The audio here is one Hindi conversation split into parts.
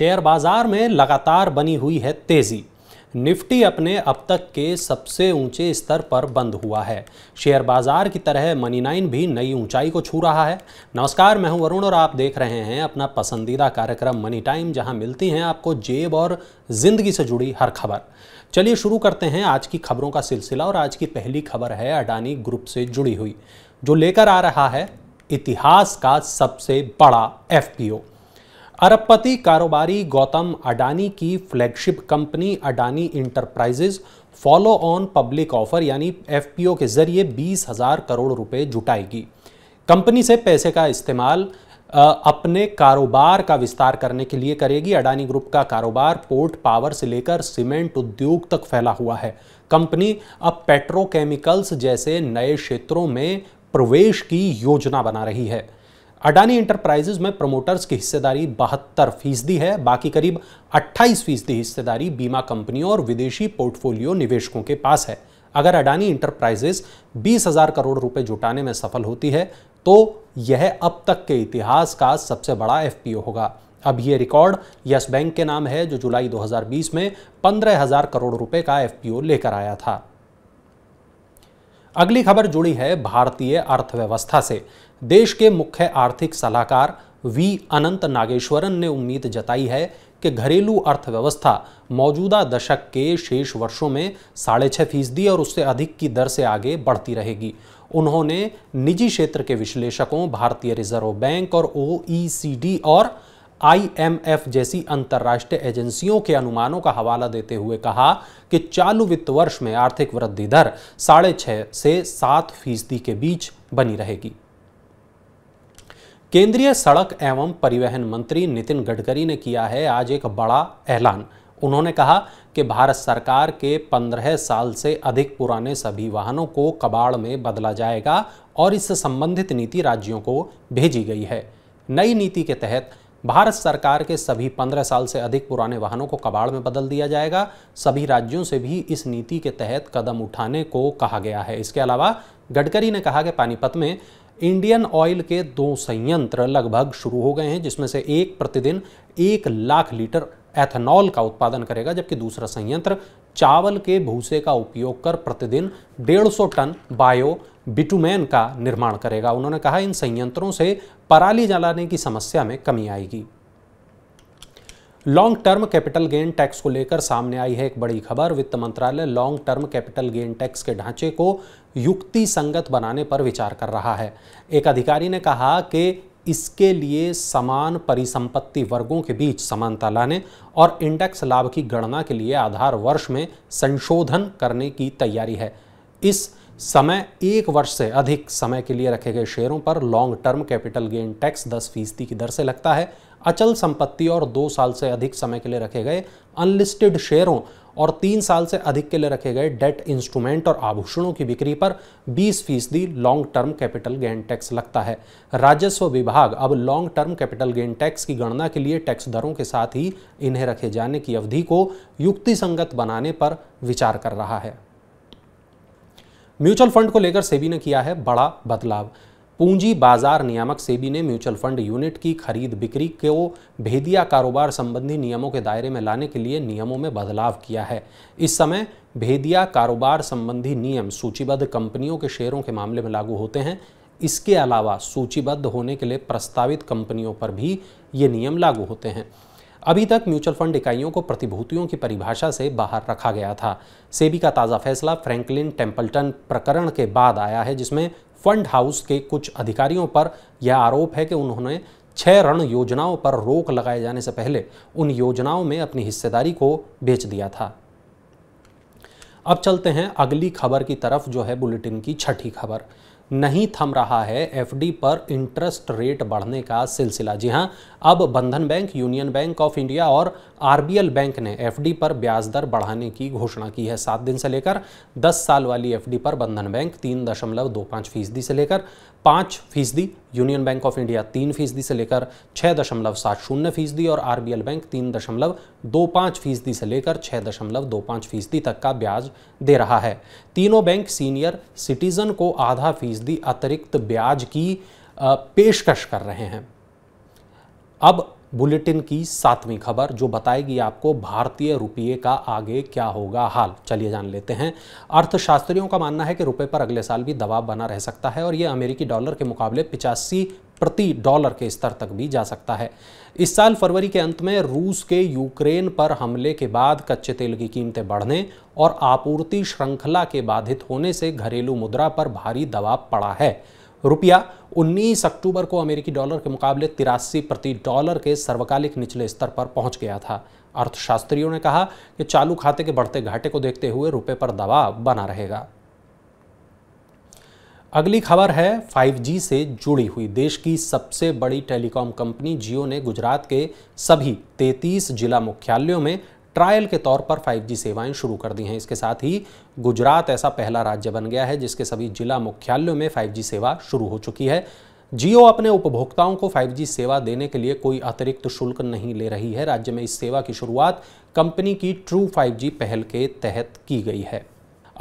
शेयर बाजार में लगातार बनी हुई है तेज़ी निफ्टी अपने अब तक के सबसे ऊंचे स्तर पर बंद हुआ है शेयर बाजार की तरह मनी नाइन भी नई ऊंचाई को छू रहा है नमस्कार मैं हूं वरुण और आप देख रहे हैं अपना पसंदीदा कार्यक्रम मनी टाइम जहां मिलती हैं आपको जेब और जिंदगी से जुड़ी हर खबर चलिए शुरू करते हैं आज की खबरों का सिलसिला और आज की पहली खबर है अडानी ग्रुप से जुड़ी हुई जो लेकर आ रहा है इतिहास का सबसे बड़ा एफ अरबपति कारोबारी गौतम अडानी की flagship company Adani Enterprises follow on public offer यानी एफपीओ के जरिए बीस हजार करोड़ रुपए जुटाएगी कंपनी से पैसे का इस्तेमाल अपने कारोबार का विस्तार करने के लिए करेगी अडानी ग्रुप का कारोबार पोर्ट पावर से लेकर सीमेंट उद्योग तक फैला हुआ है कंपनी अब पेट्रोकेमिकल्स जैसे नए क्षेत्रों में प्रवेश की योजना बना रही है अडानी इंटरप्राइजेज में प्रमोटर्स की हिस्सेदारी बहत्तर फीसदी है बाकी करीब 28 फीसदी हिस्सेदारी बीमा कंपनियों और विदेशी पोर्टफोलियो निवेशकों के पास है अगर अडानी इंटरप्राइजेज बीस हजार करोड़ रुपए जुटाने में सफल होती है तो यह अब तक के इतिहास का सबसे बड़ा एफ होगा अब ये रिकॉर्ड यस बैंक के नाम है जो जुलाई 2020 में पंद्रह हजार करोड़ रुपए का एफपीओ लेकर आया था अगली खबर जुड़ी है भारतीय अर्थव्यवस्था से देश के मुख्य आर्थिक सलाहकार वी अनंत नागेश्वरन ने उम्मीद जताई है कि घरेलू अर्थव्यवस्था मौजूदा दशक के शेष वर्षों में साढ़े छः फीसदी और उससे अधिक की दर से आगे बढ़ती रहेगी उन्होंने निजी क्षेत्र के विश्लेषकों भारतीय रिजर्व बैंक और ओ और आईएमएफ जैसी अंतर्राष्ट्रीय एजेंसियों के अनुमानों का हवाला देते हुए कहा कि चालू वित्त वर्ष में आर्थिक वृद्धि दर साढ़े छः से सात फीसदी के बीच बनी रहेगी केंद्रीय सड़क एवं परिवहन मंत्री नितिन गडकरी ने किया है आज एक बड़ा ऐलान उन्होंने कहा कि भारत सरकार के 15 साल से अधिक पुराने सभी वाहनों को कबाड़ में बदला जाएगा और इससे संबंधित नीति राज्यों को भेजी गई है नई नीति के तहत भारत सरकार के सभी 15 साल से अधिक पुराने वाहनों को कबाड़ में बदल दिया जाएगा सभी राज्यों से भी इस नीति के तहत कदम उठाने को कहा गया है इसके अलावा गडकरी ने कहा कि पानीपत में इंडियन ऑयल के दो संयंत्र लगभग शुरू हो गए हैं जिसमें से एक प्रतिदिन एक लाख लीटर एथेनॉल का उत्पादन करेगा जबकि दूसरा संयंत्र चावल के भूसे का उपयोग कर प्रतिदिन 150 टन बायो बिटुमैन का निर्माण करेगा उन्होंने कहा इन संयंत्रों से पराली जलाने की समस्या में कमी आएगी long term capital gain tax को लेकर सामने आई है एक बड़ी खबर वित्त मंत्रालय long term capital gain tax के ढांचे को युक्ति संगत बनाने पर विचार कर रहा है एक अधिकारी ने कहा कि इसके लिए समान परिसंपत्ति वर्गों के बीच समानता लाने और इंडेक्स लाभ की गणना के लिए आधार वर्ष में संशोधन करने की तैयारी है इस समय एक वर्ष से अधिक समय के लिए रखे गए शेयरों पर long term capital gain tax 10 फीसदी की दर से लगता है अचल संपत्ति और दो साल से अधिक समय के लिए रखे गए अनलिस्टेड शेयरों और तीन साल से अधिक के लिए रखे गए डेट इंस्ट्रूमेंट और आभूषणों की बिक्री पर 20 फीसदी long term capital gain tax लगता है राजस्व विभाग अब long term capital gain tax की गणना के लिए टैक्स दरों के साथ ही इन्हें रखे जाने की अवधि को युक्तिसंगत बनाने पर विचार कर रहा है म्यूचुअल फंड को लेकर सेबी ने किया है बड़ा बदलाव पूंजी बाजार नियामक सेबी ने म्यूचुअल फंड यूनिट की खरीद बिक्री को भेदिया कारोबार संबंधी नियमों के दायरे में लाने के लिए नियमों में बदलाव किया है इस समय भेदिया कारोबार संबंधी नियम सूचीबद्ध कंपनियों के शेयरों के मामले में लागू होते हैं इसके अलावा सूचीबद्ध होने के लिए प्रस्तावित कंपनियों पर भी ये नियम लागू होते हैं अभी तक म्यूचुअल फंड इकाइयों को प्रतिभूतियों की परिभाषा से बाहर रखा गया था सेबी का ताज़ा फैसला फ्रैंकलिन टेम्पल्टन प्रकरण के बाद आया है जिसमें फंड हाउस के कुछ अधिकारियों पर यह आरोप है कि उन्होंने छह ऋण योजनाओं पर रोक लगाए जाने से पहले उन योजनाओं में अपनी हिस्सेदारी को बेच दिया था अब चलते हैं अगली खबर की तरफ जो है बुलेटिन की छठी खबर नहीं थम रहा है एफडी पर इंटरेस्ट रेट बढ़ने का सिलसिला जी हां अब Bandhan Bank Union Bank of India और आरबीएल बैंक ने एफडी पर ब्याज दर बढ़ाने की घोषणा की है सात दिन से लेकर दस साल वाली एफडी पर बंधन बैंक तीन दशमलव दो पाँच फीसदी से लेकर पाँच फीसदी यूनियन बैंक ऑफ इंडिया तीन फीसदी से लेकर छः दशमलव सात शून्य फीसदी और आरबीएल बैंक तीन दशमलव दो पाँच फीसदी से लेकर छः दशमलव दो पाँच फीसदी तक का ब्याज दे रहा है तीनों बैंक सीनियर सिटीजन को आधा फीसदी अतिरिक्त ब्याज की पेशकश कर रहे हैं अब बुलेटिन की सातवीं खबर जो बताएगी आपको भारतीय रुपये का आगे क्या होगा हाल चलिए जान लेते हैं अर्थशास्त्रियों का मानना है कि रुपए पर अगले साल भी दबाव बना रह सकता है और यह अमेरिकी डॉलर के मुकाबले पिचासी प्रति डॉलर के स्तर तक भी जा सकता है इस साल फरवरी के अंत में रूस के यूक्रेन पर हमले के बाद कच्चे तेल की कीमतें बढ़ने और आपूर्ति श्रृंखला के बाधित होने से घरेलू मुद्रा पर भारी दबाव पड़ा है रुपया 19 अक्टूबर को अमेरिकी डॉलर के मुकाबले तिरासी प्रति डॉलर के सर्वकालिक निचले स्तर पर पहुंच गया था अर्थशास्त्रियों ने कहा कि चालू खाते के बढ़ते घाटे को देखते हुए रुपये पर दबाव बना रहेगा अगली खबर है 5G से जुड़ी हुई देश की सबसे बड़ी टेलीकॉम कंपनी जियो ने गुजरात के सभी 33 जिला मुख्यालयों में ट्रायल के तौर पर 5G सेवाएं शुरू कर दी हैं इसके साथ ही गुजरात ऐसा पहला राज्य बन गया है जिसके सभी जिला मुख्यालयों में 5G सेवा शुरू हो चुकी है जियो अपने उपभोक्ताओं को 5G सेवा देने के लिए कोई अतिरिक्त शुल्क नहीं ले रही है राज्य में इस सेवा की शुरुआत कंपनी की ट्रू 5G पहल के तहत की गई है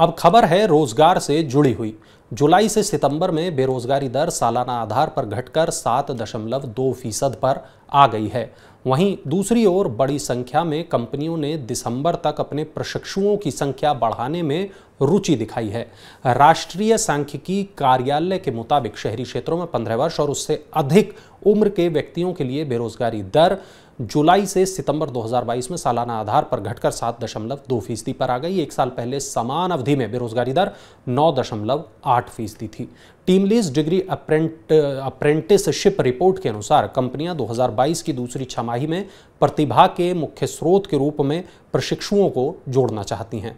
अब खबर है रोजगार से जुड़ी हुई जुलाई से सितंबर में बेरोजगारी दर सालाना आधार पर घटकर सात दशमलव दो फीसद पर आ गई है वहीं दूसरी ओर बड़ी संख्या में कंपनियों ने दिसंबर तक अपने प्रशिक्षुओं की संख्या बढ़ाने में रुचि दिखाई है राष्ट्रीय सांख्यिकी कार्यालय के मुताबिक शहरी क्षेत्रों में पंद्रह वर्ष और उससे अधिक उम्र के व्यक्तियों के लिए बेरोजगारी दर जुलाई से सितंबर 2022 में सालाना आधार पर घटकर सात दशमलव दो फीसदी पर आ गई एक साल पहले समान अवधि में बेरोजगारी दर नौ दशमलव आठ फीसदी थी टीम लीज डिग्री अप्रेंट अप्रेंटिसशिप रिपोर्ट के अनुसार कंपनियां 2022 की दूसरी छमाही में प्रतिभा के मुख्य स्रोत के रूप में प्रशिक्षुओं को जोड़ना चाहती हैं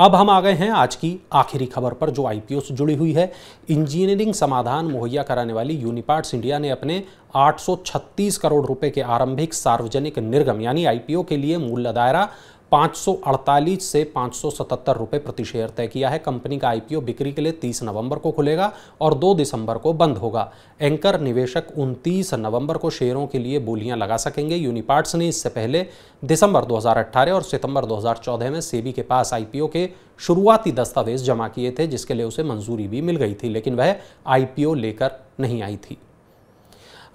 अब हम आ गए हैं आज की आखिरी खबर पर जो आईपीओ से जुड़ी हुई है इंजीनियरिंग समाधान मुहैया कराने वाली यूनिपार्ट्स इंडिया ने अपने 836 करोड़ रुपए के आरंभिक सार्वजनिक निर्गम यानी आईपीओ के लिए मूल्य दायरा 548 से 577 रुपए प्रति शेयर तय किया है कंपनी का आईपीओ बिक्री के लिए 30 नवंबर को खुलेगा और 2 दिसंबर को बंद होगा एंकर निवेशक 29 नवंबर को शेयरों के लिए बोलियां लगा सकेंगे यूनिपार्ट्स ने इससे पहले दिसंबर 2018 और सितंबर 2014 में सेबी के पास आईपीओ के शुरुआती दस्तावेज जमा किए थे जिसके लिए उसे मंजूरी भी मिल गई थी लेकिन वह आईपीओ लेकर नहीं आई थी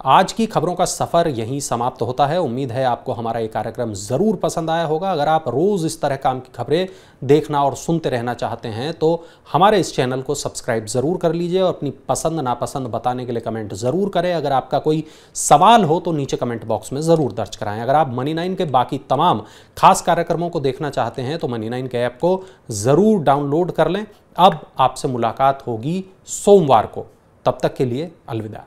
आज की खबरों का सफ़र यहीं समाप्त होता है उम्मीद है आपको हमारा ये कार्यक्रम ज़रूर पसंद आया होगा अगर आप रोज़ इस तरह काम की खबरें देखना और सुनते रहना चाहते हैं तो हमारे इस चैनल को सब्सक्राइब ज़रूर कर लीजिए और अपनी पसंद नापसंद बताने के लिए कमेंट ज़रूर करें अगर आपका कोई सवाल हो तो नीचे कमेंट बॉक्स में ज़रूर दर्ज कराएं अगर आप मनी नाइन के बाकी तमाम खास कार्यक्रमों को देखना चाहते हैं तो मनी नाइन के ऐप को ज़रूर डाउनलोड कर लें अब आपसे मुलाकात होगी सोमवार को तब तक के लिए अलविदा